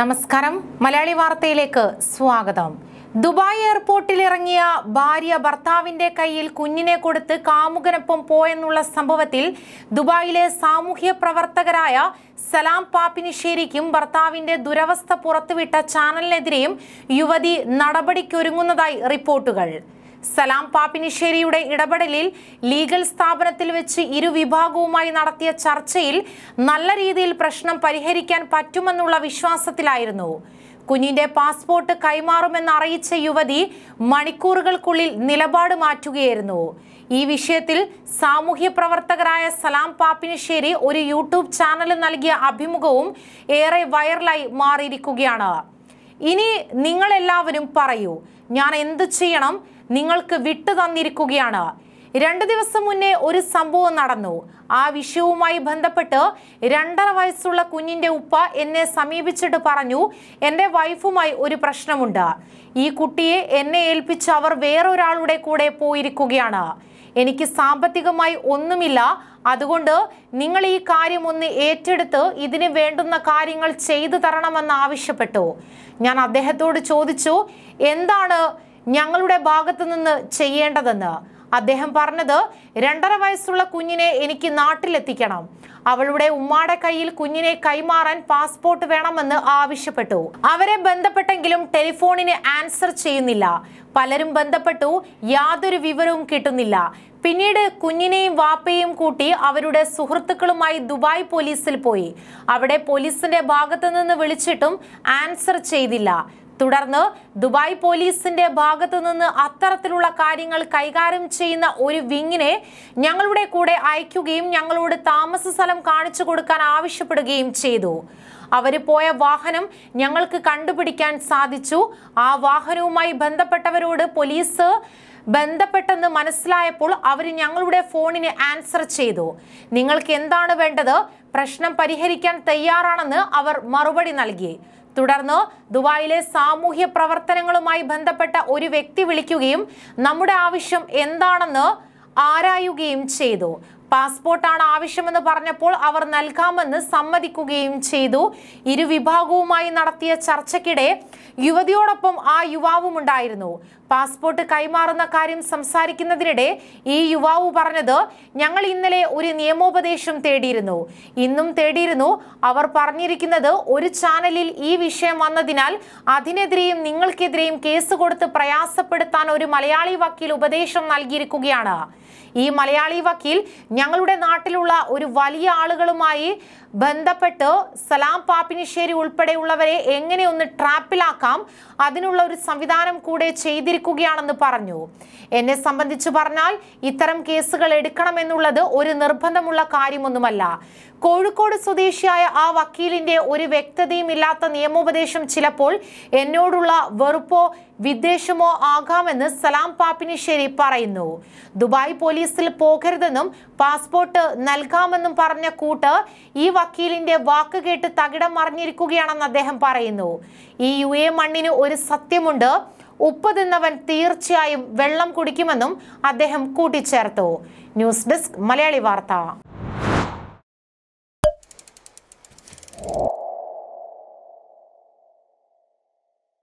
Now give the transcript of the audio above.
നമസ്കാരം മലയാളി വാർത്തയിലേക്ക് സ്വാഗതം ദുബായ് എയർപോർട്ടിൽ ഇറങ്ങിയ ഭാര്യ ഭർത്താവിന്റെ കയ്യിൽ കുഞ്ഞിനെ കൊടുത്ത് കാമുകനൊപ്പം പോയെന്നുള്ള സംഭവത്തിൽ ദുബായിലെ സാമൂഹ്യ പ്രവർത്തകരായ സലാം പാപ്പിനിശ്ശേരിക്കും ഭർത്താവിന്റെ ദുരവസ്ഥ പുറത്തുവിട്ട ചാനലിനെതിരെയും യുവതി നടപടിക്കൊരുങ്ങുന്നതായി റിപ്പോർട്ടുകൾ സലാം പാപ്പിനിശ്ശേരിയുടെ ഇടപെടലിൽ ലീഗൽ സ്ഥാപനത്തിൽ വെച്ച് ഇരു നടത്തിയ ചർച്ചയിൽ നല്ല രീതിയിൽ പ്രശ്നം പരിഹരിക്കാൻ പറ്റുമെന്നുള്ള വിശ്വാസത്തിലായിരുന്നു കുഞ്ഞിന്റെ പാസ്പോർട്ട് കൈമാറുമെന്നറിയിച്ച യുവതി മണിക്കൂറുകൾക്കുള്ളിൽ നിലപാട് മാറ്റുകയായിരുന്നു ഈ വിഷയത്തിൽ സാമൂഹ്യ പ്രവർത്തകരായ സലാം പാപ്പിനിശ്ശേരി ഒരു യൂട്യൂബ് ചാനൽ നൽകിയ അഭിമുഖവും ഏറെ വൈറലായി മാറിയിരിക്കുകയാണ് ഇനി നിങ്ങളെല്ലാവരും പറയൂ ഞാൻ എന്ത് ചെയ്യണം നിങ്ങൾക്ക് വിട്ടു തന്നിരിക്കുകയാണ് രണ്ടു ദിവസം മുന്നേ ഒരു സംഭവം നടന്നു ആ വിഷയവുമായി ബന്ധപ്പെട്ട് രണ്ടര വയസ്സുള്ള കുഞ്ഞിന്റെ ഉപ്പ എന്നെ സമീപിച്ചിട്ട് പറഞ്ഞു എൻ്റെ വൈഫുമായി ഒരു പ്രശ്നമുണ്ട് ഈ കുട്ടിയെ എന്നെ ഏൽപ്പിച്ച് അവർ വേറൊരാളുടെ കൂടെ പോയിരിക്കുകയാണ് എനിക്ക് സാമ്പത്തികമായി ഒന്നുമില്ല അതുകൊണ്ട് നിങ്ങൾ ഈ കാര്യം ഒന്ന് ഏറ്റെടുത്ത് ഇതിന് വേണ്ടുന്ന കാര്യങ്ങൾ ചെയ്തു തരണമെന്ന് ആവശ്യപ്പെട്ടു ഞാൻ അദ്ദേഹത്തോട് ചോദിച്ചു എന്താണ് ഞങ്ങളുടെ ഭാഗത്തു നിന്ന് ചെയ്യേണ്ടതെന്ന് അദ്ദേഹം പറഞ്ഞത് രണ്ടര വയസ്സുള്ള കുഞ്ഞിനെ എനിക്ക് നാട്ടിലെത്തിക്കണം അവളുടെ ഉമ്മാടെ കയ്യിൽ കുഞ്ഞിനെ കൈമാറാൻ പാസ്പോർട്ട് വേണമെന്ന് ആവശ്യപ്പെട്ടു അവരെ ബന്ധപ്പെട്ടെങ്കിലും ടെലിഫോണിന് ആൻസർ ചെയ്യുന്നില്ല പലരും ബന്ധപ്പെട്ടു യാതൊരു വിവരവും കിട്ടുന്നില്ല പിന്നീട് കുഞ്ഞിനെയും വാപ്പയെയും കൂട്ടി അവരുടെ സുഹൃത്തുക്കളുമായി ദുബായ് പോലീസിൽ പോയി അവിടെ പോലീസിന്റെ ഭാഗത്തു നിന്ന് വിളിച്ചിട്ടും ആൻസർ ചെയ്തില്ല തുടർന്ന് ദുബായ് പോലീസിന്റെ ഭാഗത്തു നിന്ന് അത്തരത്തിലുള്ള കാര്യങ്ങൾ കൈകാര്യം ചെയ്യുന്ന ഒരു വിങ്ങിനെ ഞങ്ങളുടെ കൂടെ അയക്കുകയും ഞങ്ങളോട് താമസ സ്ഥലം കാണിച്ചു കൊടുക്കാൻ ആവശ്യപ്പെടുകയും ചെയ്തു അവർ പോയ വാഹനം ഞങ്ങൾക്ക് കണ്ടുപിടിക്കാൻ സാധിച്ചു ആ വാഹനവുമായി ബന്ധപ്പെട്ടവരോട് പോലീസ് ബന്ധപ്പെട്ടെന്ന് മനസ്സിലായപ്പോൾ അവർ ഞങ്ങളുടെ ഫോണിന് ആൻസർ ചെയ്തു നിങ്ങൾക്ക് എന്താണ് വേണ്ടത് പ്രശ്നം പരിഹരിക്കാൻ തയ്യാറാണെന്ന് അവർ മറുപടി നൽകി തുടർന്ന് ദുബായിലെ സാമൂഹ്യ പ്രവർത്തനങ്ങളുമായി ബന്ധപ്പെട്ട ഒരു വ്യക്തി വിളിക്കുകയും നമ്മുടെ ആവശ്യം എന്താണെന്ന് ആരായുകയും ചെയ്തു പാസ്പോർട്ടാണ് ആവശ്യമെന്ന് പറഞ്ഞപ്പോൾ അവർ നൽകാമെന്ന് സമ്മതിക്കുകയും ചെയ്തു ഇരുവിഭാഗവുമായി നടത്തിയ ചർച്ചയ്ക്കിടെ യുവതിയോടൊപ്പം ആ യുവാവും ഉണ്ടായിരുന്നു പാസ്പോർട്ട് കൈമാറുന്ന കാര്യം സംസാരിക്കുന്നതിനിടെ ഈ യുവാവ് പറഞ്ഞത് ഞങ്ങൾ ഇന്നലെ ഒരു നിയമോപദേശം തേടിയിരുന്നു ഇന്നും തേടിയിരുന്നു അവർ പറഞ്ഞിരിക്കുന്നത് ഒരു ചാനലിൽ ഈ വിഷയം വന്നതിനാൽ അതിനെതിരെയും നിങ്ങൾക്കെതിരെയും കേസ് കൊടുത്ത് പ്രയാസപ്പെടുത്താൻ ഒരു മലയാളി വക്കീൽ ഉപദേശം നൽകിയിരിക്കുകയാണ് ഈ മലയാളി വക്കീൽ ഞങ്ങളുടെ നാട്ടിലുള്ള ഒരു വലിയ ആളുകളുമായി ബന്ധപ്പെട്ട് സലാം പാപ്പിനിശ്ശേരി ഉൾപ്പെടെയുള്ളവരെ എങ്ങനെ ഒന്ന് ട്രാപ്പിലാക്കാം അതിനുള്ള ഒരു സംവിധാനം കൂടെ ചെയ്തിരിക്കും സ്വീകരിക്കുകയാണെന്ന് പറഞ്ഞു എന്നെ സംബന്ധിച്ച് പറഞ്ഞാൽ ഇത്തരം കേസുകൾ എടുക്കണമെന്നുള്ളത് ഒരു നിർബന്ധമുള്ള കാര്യമൊന്നുമല്ല കോഴിക്കോട് സ്വദേശിയായ ആ വക്കീലിന്റെ ഒരു വ്യക്തതയും ഇല്ലാത്ത നിയമോപദേശം ചിലപ്പോൾ എന്നോടുള്ള വെറുപ്പോ വിദ്വേഷമോ ആകാമെന്ന് സലാം പാപ്പിനിശ്ശേരി പറയുന്നു ദുബായ് പോലീസിൽ പോകരുതെന്നും പാസ്പോർട്ട് നൽകാമെന്നും പറഞ്ഞ കൂട്ട് ഈ വക്കീലിന്റെ വാക്ക് കേട്ട് തകിടം മറിഞ്ഞിരിക്കുകയാണെന്ന് അദ്ദേഹം പറയുന്നു ഈ യു എ മണ്ണിന് ഒരു സത്യമുണ്ട് ഉപ്പ് തിന്നവൻ തീർച്ചയായും വെള്ളം കുടിക്കുമെന്നും അദ്ദേഹം കൂട്ടിച്ചേർത്തു ന്യൂസ് ഡെസ്ക് മലയാളി വാർത്ത